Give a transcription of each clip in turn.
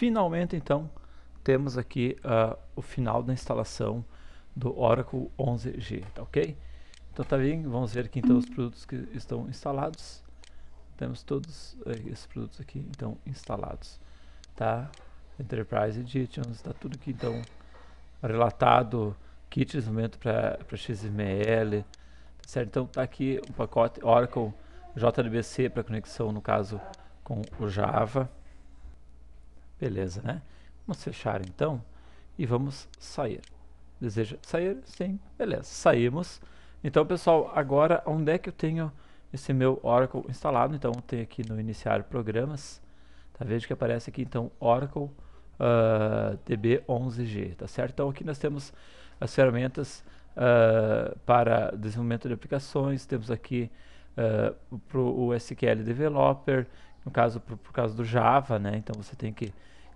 finalmente então temos aqui uh, o final da instalação do Oracle 11G, tá ok? Então tá bem, vamos ver aqui então os produtos que estão instalados. Temos todos uh, esses produtos aqui então instalados, tá? Enterprise Editions, está tudo aqui então relatado, kit de desenvolvimento para XML, tá certo? Então tá aqui o pacote Oracle JDBC para conexão no caso com o Java. Beleza, né? Vamos fechar então e vamos sair. Deseja sair? Sim, beleza. Saímos. Então, pessoal, agora onde é que eu tenho esse meu Oracle instalado? Então, tem aqui no iniciar programas, tá? Veja que aparece aqui, então, Oracle uh, ah, DB11G, tá certo? Então, aqui nós temos as ferramentas uh, para desenvolvimento de aplicações, temos aqui uh, ah, para o SQL Developer, no caso, por, por causa do Java, né? Então você tem que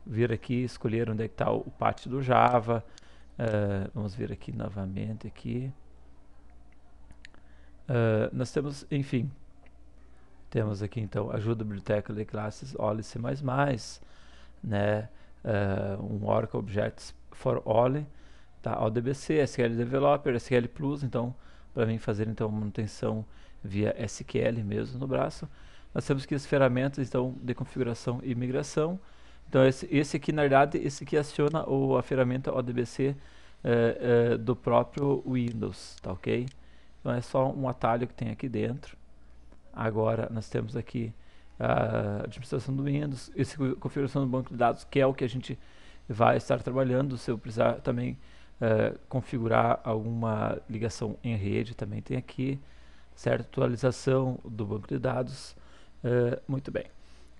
vir aqui escolher onde é que está o, o do Java. Uh, vamos vir aqui novamente aqui. Uh, nós temos, enfim, temos aqui então ajuda biblioteca de classes Oli C++, né? Uh, um Oracle Objects for OLE, tá? ODBC, SQL Developer, SQL Plus, então para mim fazer então manutenção via SQL mesmo no braço nós temos que as ferramentas então, de configuração e migração. Então esse, esse aqui, na verdade, esse aqui aciona o, a ferramenta ODBC é, eh, é, eh, do próprio Windows, tá ok? Então é só um atalho que tem aqui dentro. Agora nós temos aqui a administração do Windows, esse configuração do banco de dados, que é o que a gente vai estar trabalhando, se eu precisar também é, configurar alguma ligação em rede, também tem aqui, certo? Atualização do banco de dados, eh, muito bem.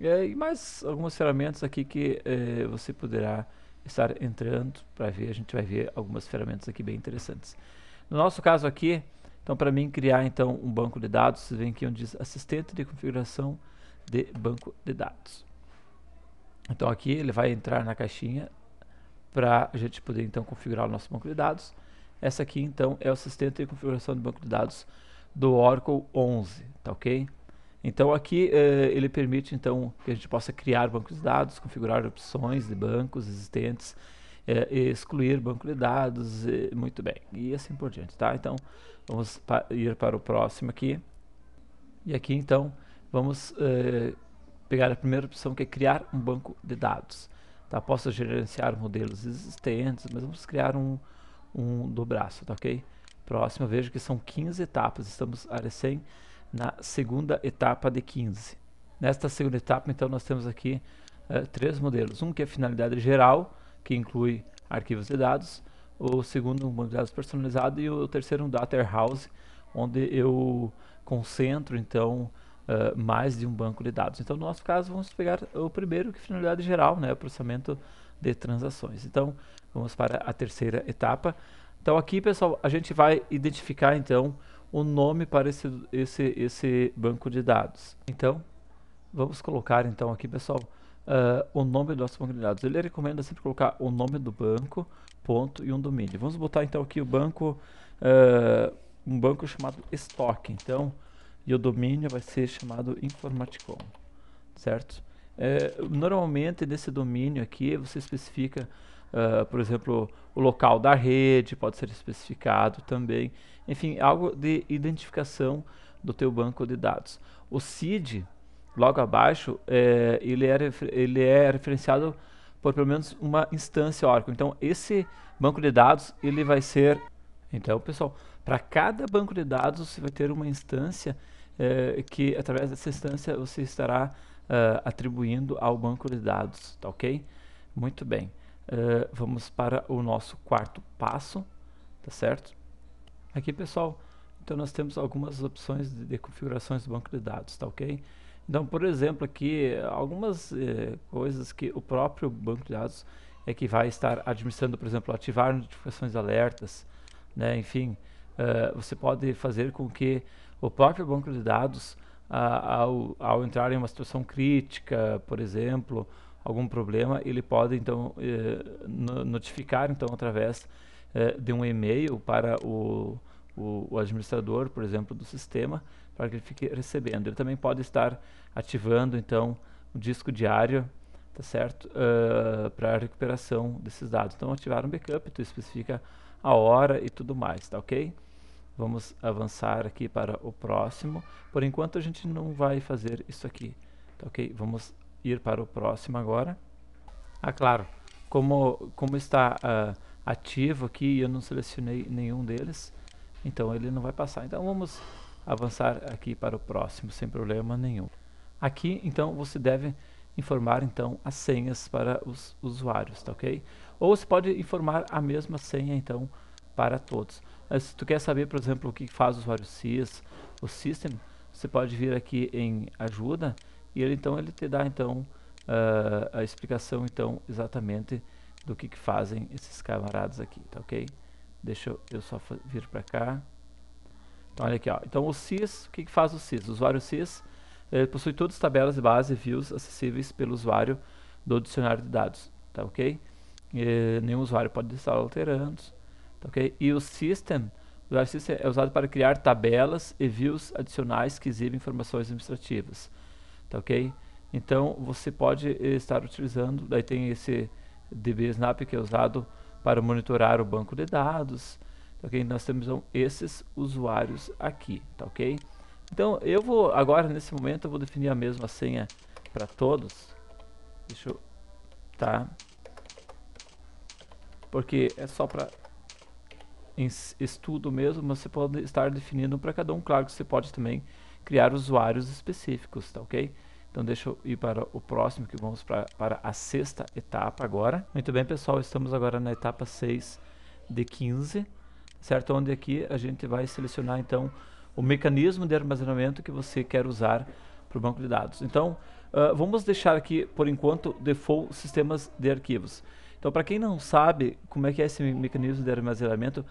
É, e mais algumas ferramentas aqui que é, você poderá estar entrando para ver. A gente vai ver algumas ferramentas aqui bem interessantes. No nosso caso aqui, então para mim criar então um banco de dados, você vem aqui onde diz assistente de configuração de banco de dados. Então aqui ele vai entrar na caixinha para a gente poder então configurar o nosso banco de dados. Essa aqui então é o assistente de configuração de banco de dados do Oracle 11, tá ok? Então aqui eh, ele permite então que a gente possa criar bancos de dados, configurar opções de bancos existentes, eh, excluir banco de dados, muito bem, e assim por diante, tá? Então vamos pa ir para o próximo aqui, e aqui então vamos eh, pegar a primeira opção que é criar um banco de dados. Tá? Posso gerenciar modelos existentes, mas vamos criar um, um do braço, tá ok? Próximo, vejo que são 15 etapas, estamos a recém na segunda etapa de 15. Nesta segunda etapa, então, nós temos aqui uh, três modelos. Um que é finalidade geral, que inclui arquivos de dados. O segundo, um banco de dados personalizado. E o terceiro, um data warehouse, onde eu concentro, então, uh, mais de um banco de dados. Então, no nosso caso, vamos pegar o primeiro, que é finalidade geral, né? O processamento de transações. Então, vamos para a terceira etapa. Então, aqui, pessoal, a gente vai identificar, então, o nome para esse, esse, esse banco de dados. Então, vamos colocar então aqui, pessoal, uh, o nome do nosso banco de dados. Ele recomenda sempre colocar o nome do banco, ponto e um domínio. Vamos botar então aqui o banco, uh, um banco chamado estoque, então, e o domínio vai ser chamado informaticom, certo? Uh, normalmente nesse domínio aqui você especifica Uh, por exemplo, o local da rede pode ser especificado também. Enfim, algo de identificação do teu banco de dados. O CID, logo abaixo, é, ele, é ele é referenciado por pelo menos uma instância Oracle. Então, esse banco de dados, ele vai ser... Então, pessoal, para cada banco de dados, você vai ter uma instância é, que, através dessa instância, você estará uh, atribuindo ao banco de dados, tá ok? Muito bem. Uh, vamos para o nosso quarto passo, tá certo? Aqui, pessoal, então nós temos algumas opções de, de configurações do banco de dados, tá ok? Então, por exemplo, aqui algumas eh, coisas que o próprio banco de dados é que vai estar administrando, por exemplo, ativar notificações alertas, né? enfim, uh, você pode fazer com que o próprio banco de dados, uh, ao, ao entrar em uma situação crítica, por exemplo, algum problema, ele pode então eh, notificar então através eh, de um e-mail para o, o, o, administrador, por exemplo, do sistema, para que ele fique recebendo. Ele também pode estar ativando então o disco diário, tá certo, uh, para a recuperação desses dados. Então ativar um backup, tu então, especifica a hora e tudo mais, tá ok? Vamos avançar aqui para o próximo. Por enquanto a gente não vai fazer isso aqui, tá ok? Vamos ir para o próximo agora. Ah, claro, como, como está uh, ativo aqui e eu não selecionei nenhum deles, então ele não vai passar. Então vamos avançar aqui para o próximo sem problema nenhum. Aqui, então, você deve informar então as senhas para os usuários, tá ok? Ou você pode informar a mesma senha então para todos. Mas, ah, se tu quer saber, por exemplo, o que faz o usuário SIS, o System, você pode vir aqui em ajuda e ele então ele te dá então uh, a explicação então exatamente do que, que fazem esses camaradas aqui, tá ok? Deixa eu, só vir para cá. Então olha aqui, ó. Então o sys, o que, que faz o sys? O usuário sys eh, possui todas as tabelas de base views acessíveis pelo usuário do dicionário de dados, tá ok? E, nenhum usuário pode estar alterando, tá ok? E o System, o usuário System é usado para criar tabelas e views adicionais que exibem informações administrativas tá ok? Então você pode eh, estar utilizando, daí tem esse DB Snap que é usado para monitorar o banco de dados, tá ok? Nós temos então, esses usuários aqui, tá ok? Então eu vou, agora nesse momento eu vou definir a mesma senha para todos, deixa eu, tá? Porque é só para estudo mesmo, mas você pode estar definindo para cada um, claro que você pode também criar usuários específicos, tá ok? Então deixa eu ir para o próximo, que vamos pra, para a sexta etapa agora. Muito bem, pessoal, estamos agora na etapa 6 de 15, certo? Onde aqui a gente vai selecionar, então, o mecanismo de armazenamento que você quer usar para o banco de dados. Então, uh, vamos deixar aqui, por enquanto, default sistemas de arquivos. Então, para quem não sabe como é que é esse mecanismo de armazenamento,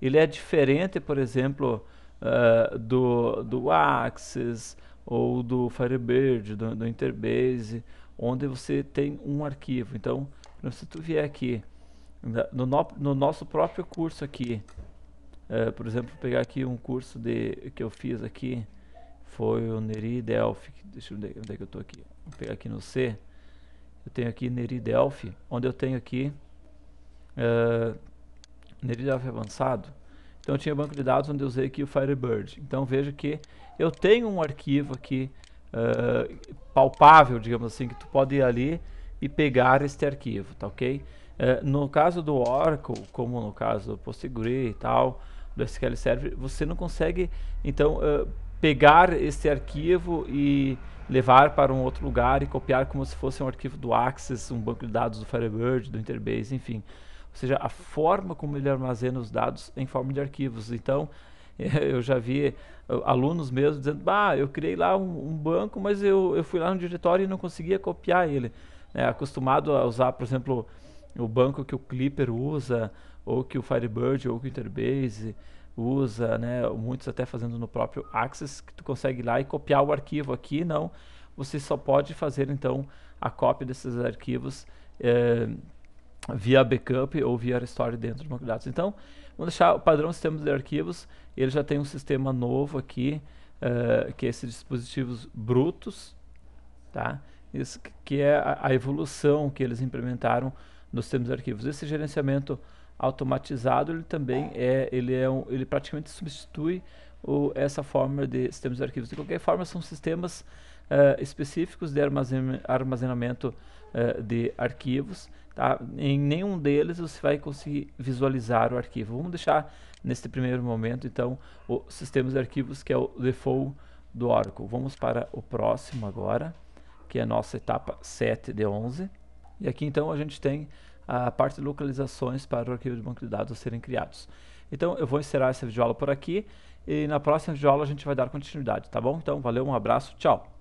ele é diferente, por exemplo, uh, do, do Axis ou do Firebird, do, do Interbase, onde você tem um arquivo. Então, se tu vier aqui, né, no, no, no nosso próprio curso aqui, uh, por exemplo, pegar aqui um curso de, que eu fiz aqui, foi o Neri Delphi, deixa eu ver onde é que eu estou aqui, vou pegar aqui no C, eu tenho aqui Neri Delphi, onde eu tenho aqui uh, Neri Delphi avançado, então eu tinha banco de dados onde eu usei aqui o Firebird. Então veja que eu tenho um arquivo aqui uh, palpável, digamos assim, que tu pode ir ali e pegar este arquivo, tá ok? Uh, no caso do Oracle, como no caso do PostgreSQL e tal, do SQL Server, você não consegue, então, uh, pegar este arquivo e levar para um outro lugar e copiar como se fosse um arquivo do Access, um banco de dados do Firebird, do Interbase, enfim ou seja, a forma como ele armazena os dados em forma de arquivos. Então, eu já vi eh, alunos mesmo dizendo, bah, eu criei lá um, um banco, mas eu, eu fui lá no diretório e não conseguia copiar ele. É, acostumado a usar, por exemplo, o banco que o Clipper usa, ou que o Firebird, ou que o Interbase usa, né? Muitos até fazendo no próprio Access, que tu consegue ir lá e copiar o arquivo aqui, não. Você só pode fazer, então, a cópia desses arquivos é, via backup ou via restore dentro do banco de dados. Então, vamos deixar o padrão sistema de arquivos, ele já tem um sistema novo aqui, uh, que é esses dispositivos brutos, tá? Isso que é a, a evolução que eles implementaram nos sistemas de arquivos. Esse gerenciamento automatizado, ele também é, ele é um, ele praticamente substitui o, essa forma de sistemas de arquivos. De qualquer forma, são sistemas uh, específicos de armazenamento uh, de arquivos. Tá? Em nenhum deles você vai conseguir visualizar o arquivo. Vamos deixar neste primeiro momento, então, o sistema de arquivos que é o default do Oracle. Vamos para o próximo agora, que é a nossa etapa 7 de 11. E aqui então a gente tem a parte de localizações para o arquivo de banco de dados serem criados. Então eu vou encerrar essa videoaula por aqui e na próxima videoaula a gente vai dar continuidade, tá bom? Então valeu, um abraço, tchau!